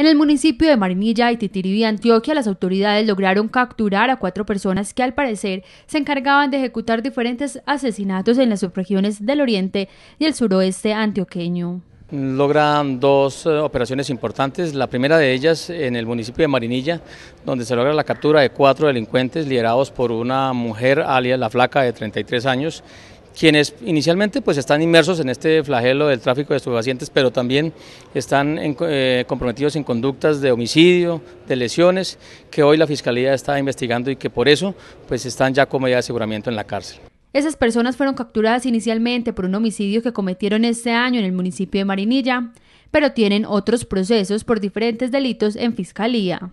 En el municipio de Marinilla y Titiribí, Antioquia, las autoridades lograron capturar a cuatro personas que al parecer se encargaban de ejecutar diferentes asesinatos en las subregiones del oriente y el suroeste antioqueño. Logran dos eh, operaciones importantes, la primera de ellas en el municipio de Marinilla, donde se logra la captura de cuatro delincuentes liderados por una mujer alias La Flaca de 33 años quienes inicialmente pues están inmersos en este flagelo del tráfico de estupefacientes, pero también están eh, comprometidos en conductas de homicidio, de lesiones, que hoy la Fiscalía está investigando y que por eso pues están ya como ya de aseguramiento en la cárcel. Esas personas fueron capturadas inicialmente por un homicidio que cometieron este año en el municipio de Marinilla, pero tienen otros procesos por diferentes delitos en Fiscalía.